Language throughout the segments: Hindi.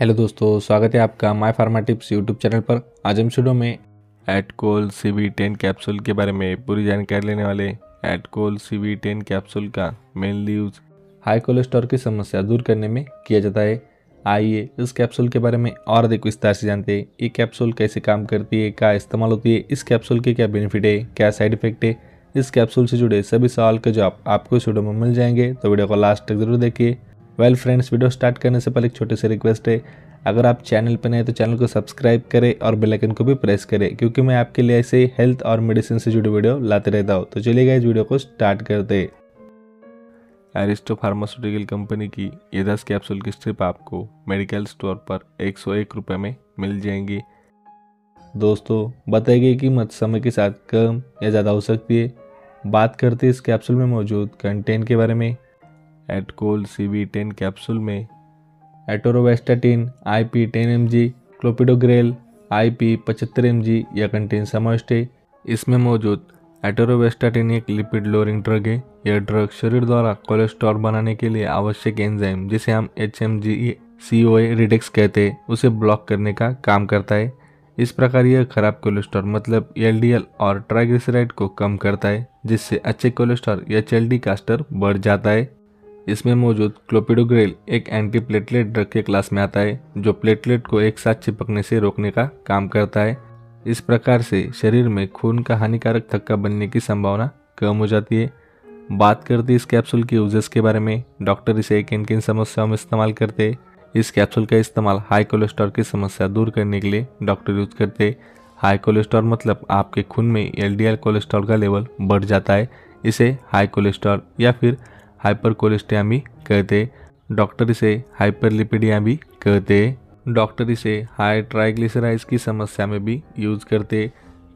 हेलो दोस्तों स्वागत है आपका my pharma tips YouTube channel पर आज हम स्टूडियो में एटकोल सी वी टेन कैप्सूल के बारे में पूरी जानकारी लेने वाले एटकोल सी वी टेन कैप्सूल का मेनली यूज हाई कोलेस्ट्रॉल की समस्या दूर करने में किया जाता है आइए इस कैप्सूल के बारे में और अधिक विस्तार से जानते हैं ये कैप्सूल कैसे काम करती है क्या इस्तेमाल होती है इस कैप्सूल के क्या बेनिफिट है क्या साइड इफेक्ट है इस कैप्सूल से जुड़े सभी सवाल के जवाब आपको इस वीडियो में मिल जाएंगे तो वीडियो को लास्ट तक जरूर देखिए वेल फ्रेंड्स वीडियो स्टार्ट करने से पहले एक छोटे से रिक्वेस्ट है अगर आप चैनल पर नए तो चैनल को सब्सक्राइब करें और बेल आइकन को भी प्रेस करें क्योंकि मैं आपके लिए ऐसे हेल्थ और मेडिसिन से जुड़ी वीडियो लाते रहता हूँ तो चलिए इस वीडियो को स्टार्ट करते हैं एरिस्टो फार्मास्यूटिकल कंपनी की ये दस कैप्सूल की स्ट्रिप आपको मेडिकल स्टोर पर एक सौ एक रुपये में मिल जाएंगी दोस्तों बताई गई कीमत समय के साथ कम या ज़्यादा हो सकती है बात करते इस कैप्सूल में मौजूद कंटेंट के बारे में एटकोल सी बी टेन कैप्सूल में atorvastatin I P ten M G clopidogrel I P पचहत्तर एम जी या कंटेन समाविष्ट है इसमें मौजूद एटोरोवेस्टाटिन एक लिपिड लोरिंग ड्रग है यह ड्रग शरीर द्वारा कोलेस्ट्रॉल बनाने के लिए आवश्यक एंजाइम जिसे हम एच एम जी सी ओ ए रिडेक्स कहते हैं उसे ब्लॉक करने का काम करता है इस प्रकार यह खराब कोलेस्ट्रॉल मतलब एल डी एल और ट्राइग्लिसराइड को कम करता है जिससे अच्छे कोलेस्ट्रॉल या एच एल डी कास्टर बढ़ जाता है इसमें मौजूद क्लोपिडोग्रेल एक एंटी प्लेटलेट ड्रग के क्लास में आता है जो प्लेटलेट को एक साथ चिपकने से रोकने का काम करता है इस प्रकार से शरीर में खून का हानिकारक थक्का बनने की संभावना कम हो जाती है बात करते इस कैप्सूल के यूजेस के बारे में डॉक्टर इसे किन किन समस्याओं में इस्तेमाल करते इस कैप्सूल का इस्तेमाल हाई कोलेस्ट्रॉल की समस्या दूर करने के लिए डॉक्टर यूज करते हाई कोलेस्ट्रॉल मतलब आपके खून में एल कोलेस्ट्रॉल का लेवल बढ़ जाता है इसे हाई कोलेस्ट्रॉल या फिर हाइपरकोलेस्टियामी कहते डॉक्टर इसे हाइपरलिपिडिया भी कहते डॉक्टर इसे हाई ट्राइग्लिसराइड की समस्या में भी यूज़ करते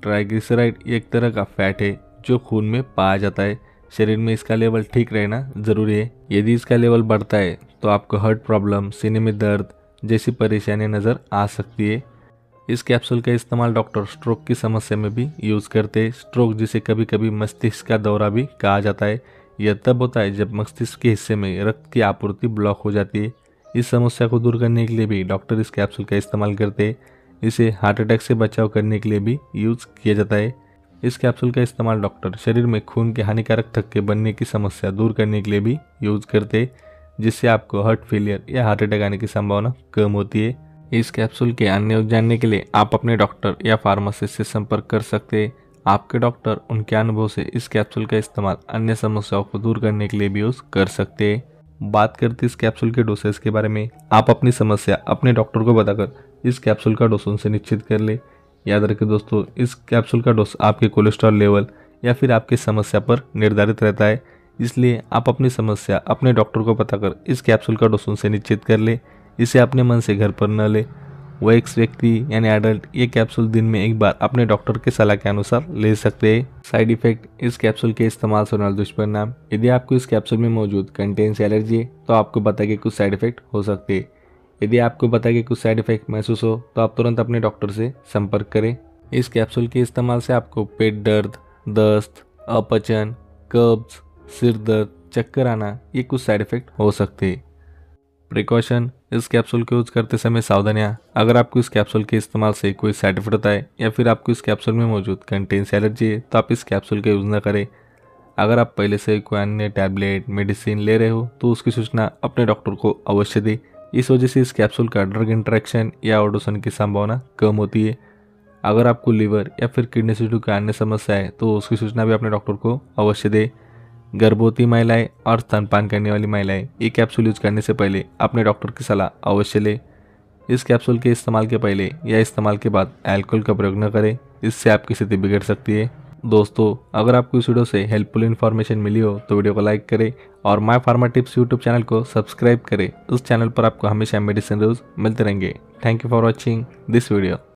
ट्राइग्लिसराइड एक तरह का फैट है जो खून में पाया जाता है शरीर में इसका लेवल ठीक रहना ज़रूरी है यदि इसका लेवल बढ़ता है तो आपको हार्ट प्रॉब्लम सीने में दर्द जैसी परेशानियाँ नज़र आ सकती है इस कैप्सूल का इस्तेमाल डॉक्टर स्ट्रोक की समस्या में भी यूज़ करते स्ट्रोक जिसे कभी कभी मस्तिष्क का दौरा भी कहा जाता है यह तब होता है जब मस्तिष्क के हिस्से में रक्त की आपूर्ति ब्लॉक हो जाती है इस समस्या को दूर करने के लिए भी डॉक्टर इस कैप्सूल का इस्तेमाल करते हैं इसे हार्ट अटैक से बचाव करने के लिए भी यूज़ किया जाता है इस कैप्सूल का इस्तेमाल डॉक्टर शरीर में खून के हानिकारक थक्के बनने की समस्या दूर करने के लिए भी यूज़ करते जिससे आपको हार्ट फेलियर या हार्ट अटैक आने की संभावना कम होती है इस कैप्सूल के अन्य जानने के लिए आप अपने डॉक्टर या फार्मासिस्ट से संपर्क कर सकते हैं आपके डॉक्टर उनके अनुभव से इस कैप्सूल का इस्तेमाल अन्य समस्याओं को दूर करने के लिए भी यूज़ कर सकते हैं बात करते इस कैप्सूल के डोसेज के बारे में आप अपनी समस्या अपने डॉक्टर को बताकर इस कैप्सूल का डोस उनसे निश्चित कर ले याद रखें दोस्तों इस कैप्सूल का डोस आपके कोलेस्ट्रॉल लेवल या फिर आपकी समस्या पर निर्धारित रहता है इसलिए आप अपनी समस्या अपने डॉक्टर को बताकर इस कैप्सूल का डोस उनसे निश्चित कर ले इसे अपने मन से घर पर न लें वह एक व्यक्ति यानी एडल्ट ये कैप्सूल दिन में एक बार अपने डॉक्टर के सलाह के अनुसार ले सकते हैं साइड इफेक्ट इस कैप्सूल के इस्तेमाल से होने दुष्परिणाम यदि आपको इस कैप्सूल में मौजूद कंटेंस एलर्जी है तो आपको बता के कुछ साइड इफेक्ट हो सकते हैं यदि आपको बता के कुछ साइड इफेक्ट महसूस हो तो आप तुरंत अपने डॉक्टर से संपर्क करें इस कैप्सूल के इस्तेमाल से आपको पेट दर्द दस्त अपचन कब्ज सिर दर्द चक्कर आना ये कुछ साइड इफेक्ट हो सकते हैं प्रिकॉशन इस कैप्सूल को यूज़ करते समय सावधानियाँ अगर आपको इस कैप्सूल के इस्तेमाल से कोई साइड इफेक्ट होता है या फिर आपको इस कैप्सूल में मौजूद कंटेंस एलर्जी है तो आप इस कैप्सूल का यूज़ ना करें अगर आप पहले से कोई अन्य टैबलेट मेडिसिन ले रहे हो तो उसकी सूचना अपने डॉक्टर को अवश्य दें इस वजह से इस कैप्सूल का ड्रग इंट्रैक्शन या ऑडोसन की संभावना कम होती है अगर आपको लीवर या फिर किडनी से जुड़ी कोई अन्य समस्या है तो उसकी सूचना भी अपने डॉक्टर को अवश्य दें गर्भवती महिलाएं और स्तनपान करने वाली महिलाएं ये कैप्सूल यूज करने से पहले अपने डॉक्टर की सलाह अवश्य लें इस कैप्सूल के इस्तेमाल के पहले या इस्तेमाल के बाद अल्कोहल का प्रयोग न करें इससे आपकी स्थिति बिगड़ सकती है दोस्तों अगर आपको इस वीडियो से हेल्पफुल इन्फॉर्मेशन मिली हो तो वीडियो को लाइक करें और my pharma tips YouTube channel को सब्सक्राइब करें उस चैनल पर आपको हमेशा मेडिसिन रोज मिलते रहेंगे thank you for watching this video